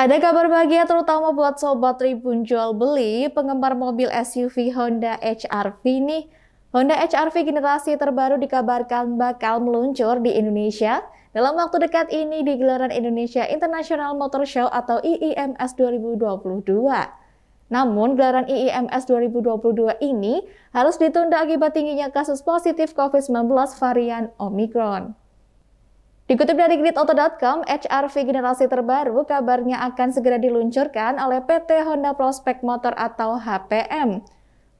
Ada kabar bahagia terutama buat sobat Tribun jual beli, penggemar mobil SUV Honda HR-V nih. Honda HR-V generasi terbaru dikabarkan bakal meluncur di Indonesia dalam waktu dekat ini di gelaran Indonesia International Motor Show atau IIMS 2022. Namun, gelaran IIMS 2022 ini harus ditunda akibat tingginya kasus positif COVID-19 varian Omicron. Dikutip dari gridauto.com, HRV generasi terbaru kabarnya akan segera diluncurkan oleh PT Honda Prospect Motor atau HPM.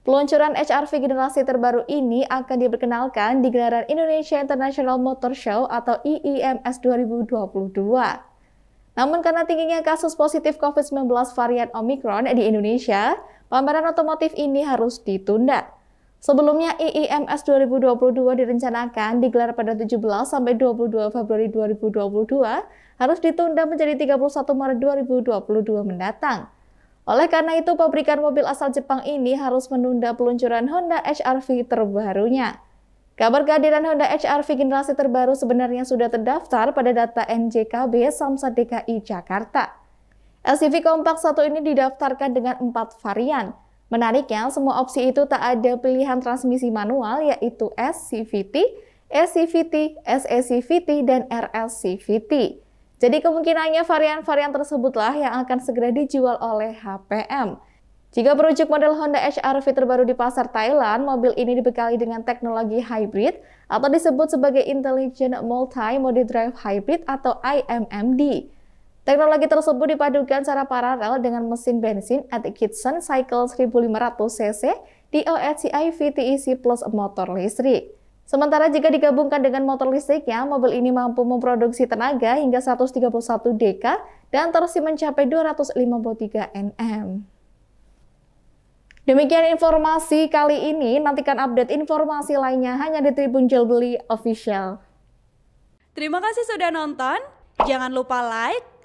Peluncuran HRV generasi terbaru ini akan diperkenalkan di gelaran Indonesia International Motor Show atau IIMS 2022. Namun karena tingginya kasus positif COVID-19 varian Omicron di Indonesia, pameran otomotif ini harus ditunda. Sebelumnya IIMS 2022 direncanakan digelar pada 17 sampai 22 Februari 2022 harus ditunda menjadi 31 Maret 2022 mendatang. Oleh karena itu, pabrikan mobil asal Jepang ini harus menunda peluncuran Honda HR-V terbarunya. Kabar kehadiran Honda HR-V generasi terbaru sebenarnya sudah terdaftar pada data NJKB Samsat DKI Jakarta. LCV Kompak satu ini didaftarkan dengan empat varian, Menariknya, semua opsi itu tak ada pilihan transmisi manual yaitu SCVT, SCVT, SACVT, e dan RSCVT. Jadi kemungkinannya varian-varian tersebutlah yang akan segera dijual oleh HPM. Jika berujuk model Honda HR-V terbaru di pasar Thailand, mobil ini dibekali dengan teknologi hybrid atau disebut sebagai Intelligent Multi-Mode Drive Hybrid atau IMMD. Teknologi tersebut dipadukan secara paralel dengan mesin bensin at Kitson Cycle 1500 cc DOHCI VTEC plus motor listrik. Sementara jika digabungkan dengan motor listriknya, mobil ini mampu memproduksi tenaga hingga 131 dk dan torsi mencapai 253 Nm. Demikian informasi kali ini, nantikan update informasi lainnya hanya di Tribun Jual Official. Terima kasih sudah nonton, jangan lupa like,